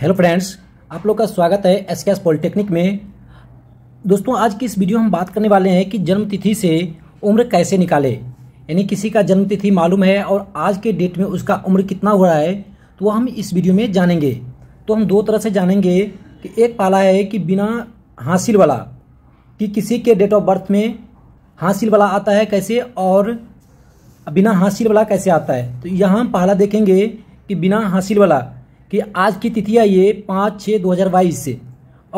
hello friends आप लोग का स्वागत है एस के एस पॉलिटेक्निक में दोस्तों आज की इस वीडियो हम बात करने वाले हैं कि जन्मतिथि से उम्र कैसे निकाले यानी किसी का जन्मतिथि मालूम है और आज के डेट में उसका उम्र कितना हो रहा है तो वह हम इस वीडियो में जानेंगे तो हम दो तरह से जानेंगे कि एक पाला है कि बिना हासिल वाला कि किसी के डेट ऑफ बर्थ में हासिल वाला आता है कैसे और बिना हासिल वाला कैसे आता है तो यहाँ हम पहला देखेंगे कि बिना हासिल वाला कि आज की तिथि है ये पाँच छः दो हज़ार बाईस से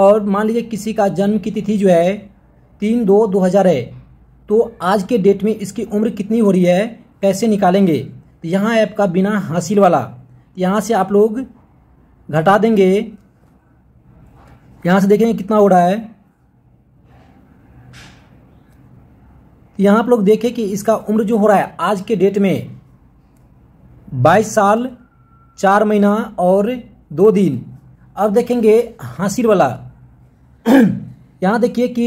और मान लीजिए किसी का जन्म की तिथि जो है तीन दो दो हज़ार है तो आज के डेट में इसकी उम्र कितनी हो रही है कैसे निकालेंगे तो यहाँ ऐप का बिना हासिल वाला यहाँ से आप लोग घटा देंगे यहाँ से देखेंगे कितना हो रहा है यहाँ आप लोग देखें कि इसका उम्र जो हो रहा है आज के डेट में बाईस साल चार महीना और दो दिन अब देखेंगे हासिर वाला यहाँ देखिए कि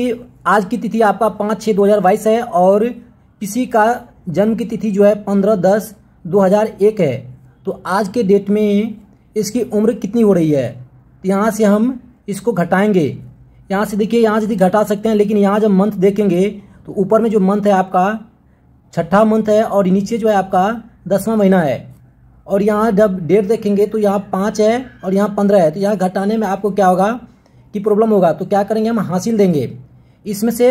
आज की तिथि आपका पाँच छः दो हज़ार बाईस है और किसी का जन्म की तिथि जो है पंद्रह दस दो हज़ार एक है तो आज के डेट में इसकी उम्र कितनी हो रही है तो यहाँ से हम इसको घटाएंगे यहाँ से देखिए यहाँ से घटा सकते हैं लेकिन यहाँ जब मंथ देखेंगे तो ऊपर में जो मंथ है आपका छठा मंथ है और नीचे जो है आपका दसवां महीना है और यहाँ जब डेट देखेंगे तो यहाँ पाँच है और यहाँ पंद्रह है तो यहाँ घटाने में आपको क्या होगा कि प्रॉब्लम होगा तो क्या करेंगे हम हासिल देंगे इसमें से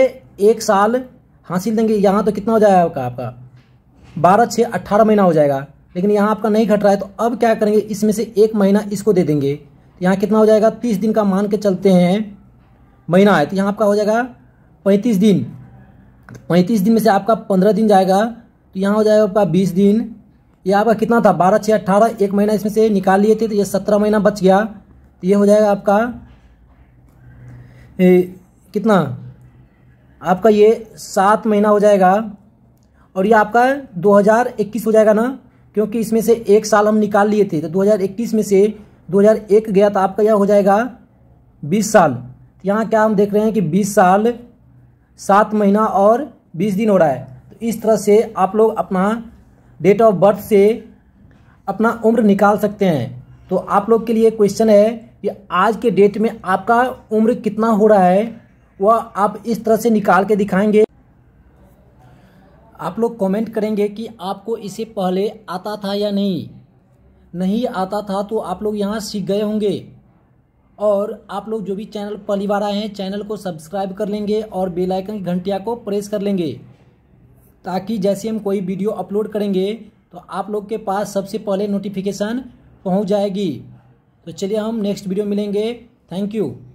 एक साल हासिल देंगे यहाँ तो कितना हो जाएगा आपका आपका बारह छः अट्ठारह महीना हो जाएगा लेकिन यहाँ आपका नहीं घट रहा है तो अब क्या करेंगे इसमें से एक महीना इसको दे देंगे तो यहाँ कितना हो जाएगा तीस दिन का मान के चलते हैं महीना है तो यहाँ आपका हो जाएगा पैंतीस दिन पैंतीस दिन में से आपका पंद्रह दिन जाएगा तो यहाँ हो जाएगा आपका बीस दिन ये आपका कितना था बारह छः अट्ठारह एक महीना इसमें से निकाल लिए थे तो ये सत्रह महीना बच गया तो ये हो जाएगा आपका ए, कितना आपका ये सात महीना हो जाएगा और ये आपका 2021 हो जाएगा ना क्योंकि इसमें से एक साल हम निकाल लिए थे तो 2021 में से 2001 गया तो आपका यह हो जाएगा 20 साल तो यहाँ क्या हम देख रहे हैं कि 20 साल सात महीना और 20 दिन हो रहा है तो इस तरह से आप लोग अपना डेट ऑफ बर्थ से अपना उम्र निकाल सकते हैं तो आप लोग के लिए क्वेश्चन है कि आज के डेट में आपका उम्र कितना हो रहा है वह आप इस तरह से निकाल के दिखाएंगे आप लोग कमेंट करेंगे कि आपको इसे पहले आता था या नहीं नहीं आता था तो आप लोग यहाँ सीख गए होंगे और आप लोग जो भी चैनल पहली बार आए हैं चैनल को सब्सक्राइब कर लेंगे और बेलाइकन घंटिया को प्रेस कर लेंगे ताकि जैसे हम कोई वीडियो अपलोड करेंगे तो आप लोग के पास सबसे पहले नोटिफिकेशन पहुंच जाएगी तो चलिए हम नेक्स्ट वीडियो मिलेंगे थैंक यू